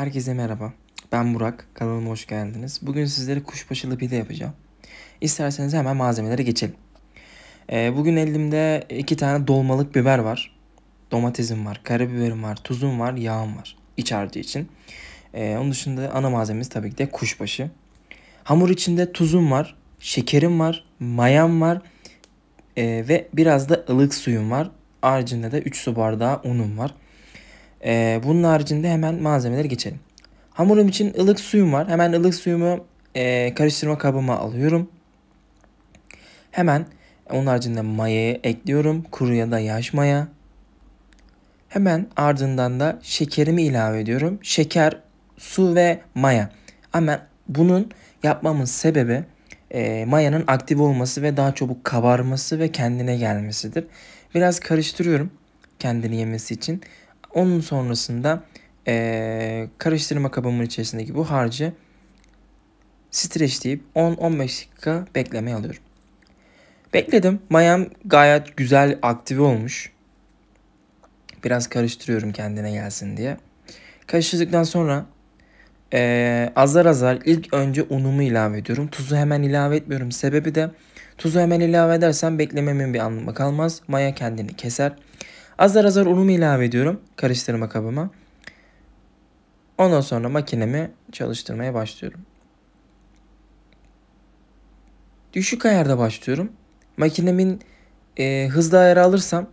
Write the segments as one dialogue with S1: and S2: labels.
S1: Herkese merhaba. Ben Burak. Kanalıma hoş geldiniz. Bugün sizlere kuşbaşılı pide yapacağım. İsterseniz hemen malzemelere geçelim. Ee, bugün elimde iki tane dolmalık biber var. Domatesim var, karabiberim var, tuzum var, yağım var. İç harcı için. Ee, onun dışında ana malzememiz tabii ki de kuşbaşı. Hamur içinde tuzum var, şekerim var, mayam var e, ve biraz da ılık suyum var. Ayrıca da 3 su bardağı unum var. E, bunun haricinde hemen malzemelere geçelim. Hamurum için ılık suyum var. Hemen ılık suyumu e, karıştırma kabıma alıyorum. Hemen onun haricinde mayayı ekliyorum. Kuru ya da yaş maya. Hemen ardından da şekerimi ilave ediyorum. Şeker, su ve maya. Hemen bunun yapmamın sebebi e, mayanın aktif olması ve daha çabuk kabarması ve kendine gelmesidir. Biraz karıştırıyorum kendini yemesi için. Onun sonrasında e, karıştırma kabımın içerisindeki bu harcı streçleyip 10-15 dakika beklemeye alıyorum. Bekledim. Mayam gayet güzel aktive olmuş. Biraz karıştırıyorum kendine gelsin diye. Karıştırdıktan sonra e, azar azar ilk önce unumu ilave ediyorum. Tuzu hemen ilave etmiyorum. Sebebi de tuzu hemen ilave edersen beklememin bir anlamı kalmaz. Maya kendini keser. Azar azar unumu ilave ediyorum karıştırma kabıma. Ondan sonra makinemi çalıştırmaya başlıyorum. Düşük ayarda başlıyorum. Makinemin e, hızlı ayarı alırsam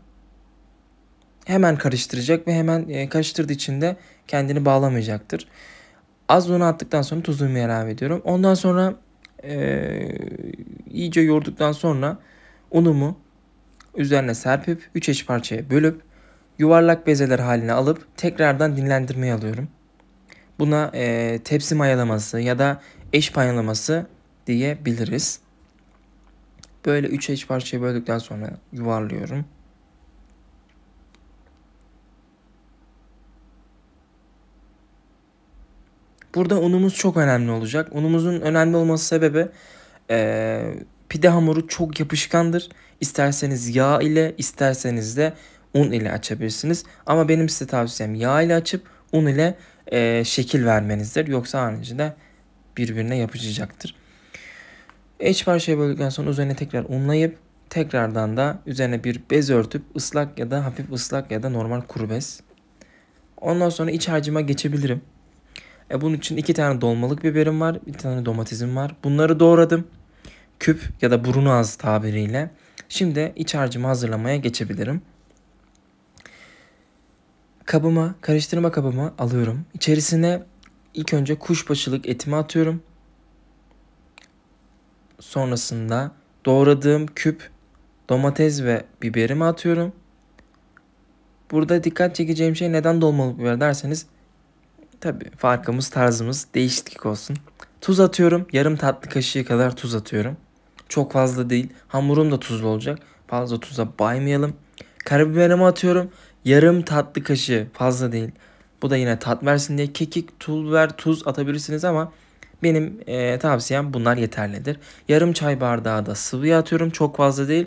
S1: hemen karıştıracak ve hemen e, karıştırdığı için de kendini bağlamayacaktır. Az unu attıktan sonra tuzumu ilave ediyorum. Ondan sonra e, iyice yoğurduktan sonra unumu üzerine serpip 3 eş parçaya bölüp yuvarlak bezeler haline alıp tekrardan dinlendirmeye alıyorum. Buna e, tepsi mayalaması ya da eş mayalaması diyebiliriz. Böyle 3 eş parçaya böldükten sonra yuvarlıyorum. Burada unumuz çok önemli olacak. Unumuzun önemli olması sebebi e, Pide hamuru çok yapışkandır. İsterseniz yağ ile isterseniz de un ile açabilirsiniz. Ama benim size tavsiyem yağ ile açıp un ile e, şekil vermenizdir. Yoksa haricinde birbirine yapışacaktır. İç parçayı böldükten sonra üzerine tekrar unlayıp tekrardan da üzerine bir bez örtüp ıslak ya da hafif ıslak ya da normal kuru bez. Ondan sonra iç harcıma geçebilirim. E bunun için iki tane dolmalık biberim var, bir tane domatesim var. Bunları doğradım küp ya da burunu az tabiriyle. Şimdi iç harcımı hazırlamaya geçebilirim. Kabıma, karıştırma kabıma alıyorum. İçerisine ilk önce kuşbaşılık etimi atıyorum. Sonrasında doğradığım küp domates ve biberimi atıyorum. Burada dikkat çekeceğim şey neden dolmalık biber derseniz tabi farkımız tarzımız değişiklik olsun. Tuz atıyorum. Yarım tatlı kaşığı kadar tuz atıyorum. Çok fazla değil. Hamurum da tuzlu olacak. Fazla tuza baymayalım. Karabiberimi atıyorum. Yarım tatlı kaşığı fazla değil. Bu da yine tat versin diye kekik, tuz ver, tuz atabilirsiniz ama benim e, tavsiyem bunlar yeterlidir. Yarım çay bardağı da sıvıya atıyorum. Çok fazla değil.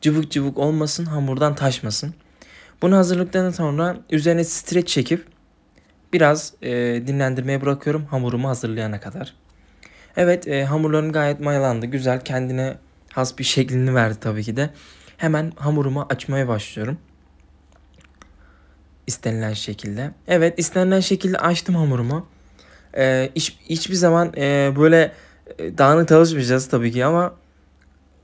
S1: Cıvık cıvık olmasın, hamurdan taşmasın. Bunu hazırlıktan sonra üzerine streç çekip biraz e, dinlendirmeye bırakıyorum hamurumu hazırlayana kadar. Evet e, hamurlarım gayet mayalandı. Güzel kendine has bir şeklini verdi tabii ki de. Hemen hamurumu açmaya başlıyorum. İstenilen şekilde. Evet istenilen şekilde açtım hamurumu. E, hiç, hiçbir zaman e, böyle e, dağınık çalışmayacağız tabii ki ama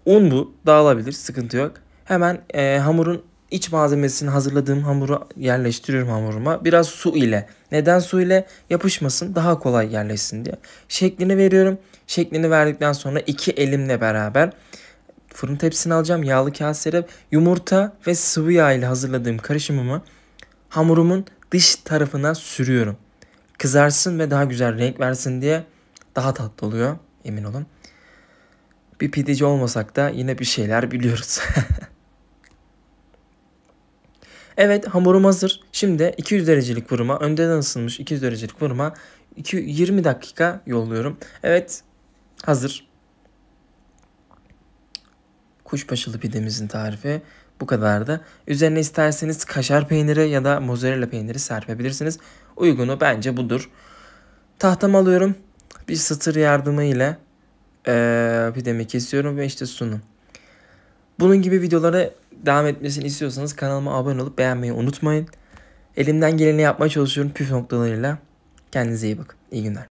S1: un bu dağılabilir sıkıntı yok. Hemen e, hamurun iç malzemesini hazırladığım hamuru yerleştiriyorum hamuruma. Biraz su ile. Neden su ile? Yapışmasın daha kolay yerleşsin diye. Şeklini veriyorum. Şeklini verdikten sonra iki elimle beraber fırın tepsini alacağım. Yağlı kasere yumurta ve sıvı yağ ile hazırladığım karışımımı hamurumun dış tarafına sürüyorum. Kızarsın ve daha güzel renk versin diye daha tatlı oluyor emin olun. Bir pideci olmasak da yine bir şeyler biliyoruz. Evet hamurum hazır. Şimdi 200 derecelik fırına önden ısınmış 200 derecelik fırına 20 dakika yolluyorum. Evet hazır. Kuşbaşılı pidemizin tarifi bu kadar da. Üzerine isterseniz kaşar peyniri ya da mozzarella peyniri serpebilirsiniz. Uygunu bence budur. Tahtam alıyorum. Bir satır yardımıyla ee, pidemi kesiyorum ve işte sunum. Bunun gibi videoları devam etmesini istiyorsanız kanalıma abone olup beğenmeyi unutmayın. Elimden geleni yapmaya çalışıyorum püf noktalarıyla. Kendinize iyi bakın. İyi günler.